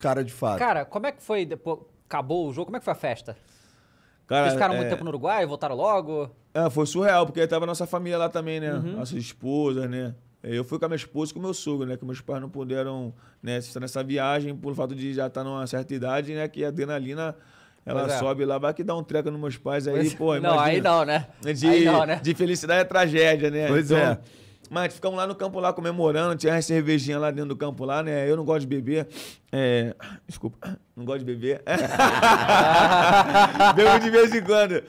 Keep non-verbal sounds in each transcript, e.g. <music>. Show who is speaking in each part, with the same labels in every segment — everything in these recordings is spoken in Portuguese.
Speaker 1: cara de fato. Cara, como é que foi depois. Acabou o jogo, como é que foi a festa?
Speaker 2: Cara, Vocês ficaram é... muito tempo
Speaker 1: no Uruguai, voltaram logo? É, foi surreal, porque tava nossa família lá também, né? Uhum. Nossas esposas, né? É, eu fui com a minha esposa e com o meu sogro, né? Que meus pais não puderam né, estar nessa viagem por fato de já estar tá numa certa idade, né? Que a adrenalina ela é. sobe lá, vai que dá um treco nos meus pais aí, pois... pô. Imagina. <laughs> Não, aí não, né? De, aí não, né? De felicidade é tragédia, né? Pois então, é. Mas ficamos lá no campo lá comemorando, tinha uma cervejinha lá dentro do campo lá, né? Eu não gosto de beber. É... Desculpa, não gosto de beber. <laughs> Bebo de vez em quando.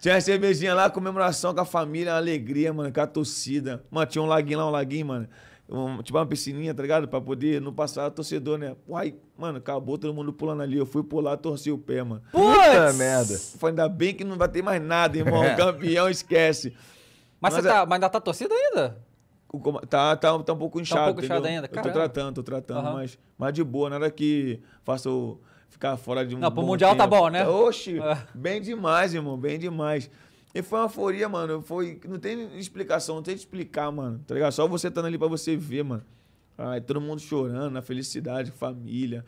Speaker 1: Tinha uma cervejinha lá, comemoração com a família, alegria, mano, com a torcida. Mano, tinha um laguinho lá, um laguinho, mano. Um, tipo uma piscininha, tá ligado? Pra poder não passar torcedor, né? Uai, mano, acabou todo mundo pulando ali. Eu fui pular, torci o pé, mano. Puta merda. foi ainda bem que não vai ter mais nada, irmão. <laughs> O campeão esquece. Mas, Mas, você é tá, mas ainda tá torcida ainda? Tá, tá, tá um pouco inchado. Tá um pouco inchado ainda, cara. Tô tratando, tô tratando, uhum. mas, mas de boa, nada que faça ficar fora de um. Não, pro Mundial tá tempo. tá bom, né? Oxi, é. bem demais, irmão, bem demais. E foi uma euforia, mano. Foi, não tem explicação, não tem que explicar, mano. Tá ligado? Só você estando ali pra você ver, mano. Ai, todo mundo chorando, na felicidade, família.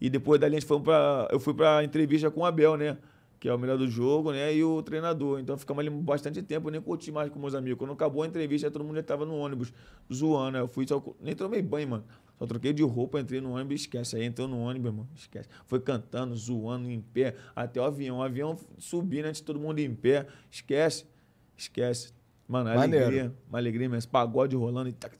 Speaker 1: E depois dali a gente foi pra. Eu fui pra entrevista com o Abel, né? que é o melhor do jogo, né? E o treinador. Então ficamos ali bastante tempo, eu nem curti mais com meus amigos. Quando acabou a entrevista, todo mundo já tava no ônibus, zoando. Né. Eu fui, só, nem tomei banho, mano. Só troquei de roupa, entrei no ônibus, esquece. Aí entrou no ônibus, mano, esquece. Foi cantando, zoando, em pé, até o avião. O avião subindo antes de todo mundo em pé. Esquece, esquece. Mano, Maneiro. alegria, uma alegria mesmo. Pagode rolando e tac,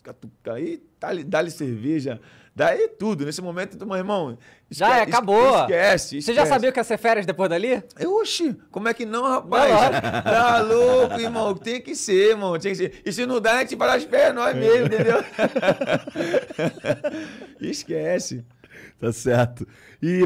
Speaker 1: e tá dá-lhe cerveja, daí tudo. Nesse momento, meu irmão. já é, acabou. Esquece, esquece, Você já sabia que ia ser férias depois dali? Eu, oxi, como é que não, rapaz? Não, tá louco, irmão. Tem que ser, irmão. Tem que ser. E se não dá, a gente para as pernas, nós é. mesmo, entendeu? <laughs> esquece. Tá certo. E.